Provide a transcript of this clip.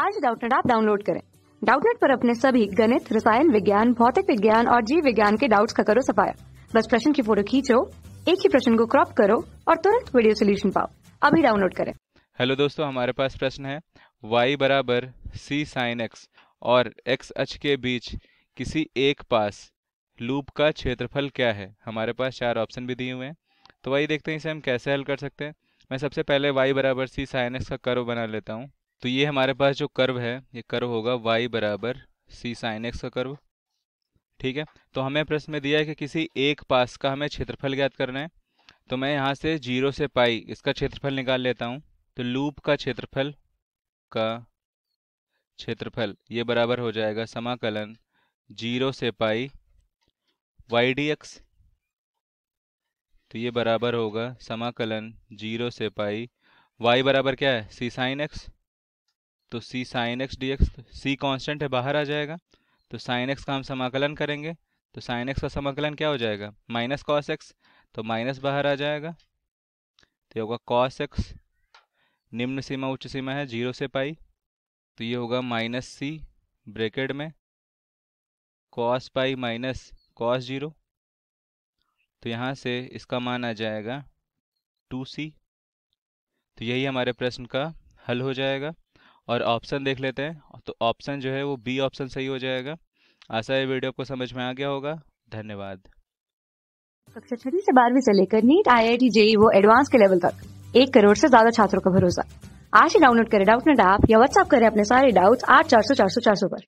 आज डाउटनेट आप डाउनलोड करें डाउटनेट पर अपने सभी गणित रसायन विज्ञान भौतिक विज्ञान और जीव विज्ञान के डाउट्स का करो सफाया बस प्रश्न की फोटो खींचो एक ही प्रश्न को क्रॉप करो और तुरंत वीडियो सोल्यूशन पाओ अभी डाउनलोड करें हेलो दोस्तों हमारे पास प्रश्न है y बराबर सी साइन एक्स और एक्स अच के बीच किसी एक पास लूप का क्षेत्रफल क्या है हमारे पास चार ऑप्शन भी दिए हुए हैं तो वही देखते हैं इसे हम कैसे हल कर सकते हैं मैं सबसे पहले y बराबर सी साइन एक्स का कर्व बना लेता हूँ तो ये हमारे पास जो कर्व है ये कर्व होगा वाई बराबर सी साइन एक्स का कर्व ठीक है तो हमें प्रश्न में दिया है कि किसी एक पास का हमें क्षेत्रफल ज्ञात करना है तो मैं यहाँ से जीरो से पाई इसका क्षेत्रफल निकाल लेता हूँ तो लूप का क्षेत्रफल का क्षेत्रफल ये बराबर हो जाएगा समाकलन जीरो से पाई वाई डी एक्स तो ये बराबर होगा समाकलन जीरो से पाई वाई बराबर क्या है सी साइन एक्स तो C sine x d x C constant है बाहर आ जाएगा तो साइन एक्स का हम समाकलन करेंगे तो साइन एक्स का समाकलन क्या हो जाएगा माइनस कॉस एक्स तो माइनस बाहर आ जाएगा तो ये होगा कॉस एक्स निम्न सीमा उच्च सीमा है जीरो से पाई तो ये होगा माइनस सी ब्रेकेट में cos pi minus cos zero तो यहाँ से इसका मान आ जाएगा टू सी तो यही हमारे प्रश्न का हल हो जाएगा और ऑप्शन देख लेते हैं तो ऑप्शन जो है वो बी ऑप्शन सही हो जाएगा आशा है वीडियो आपको समझ में आ गया होगा धन्यवाद कक्षा छठी से बारहवीं से लेकर NEET I I T JEE वो एडवांस के लेवल तक एक करोड़ से ज्यादा छात्रों का भरोसा आज ही डाउनलोड करें डाउट नेट ऐप या व्हाट्सएप करें अपने सारे डाउट्स आठ चार सौ चार सौ चार सौ पर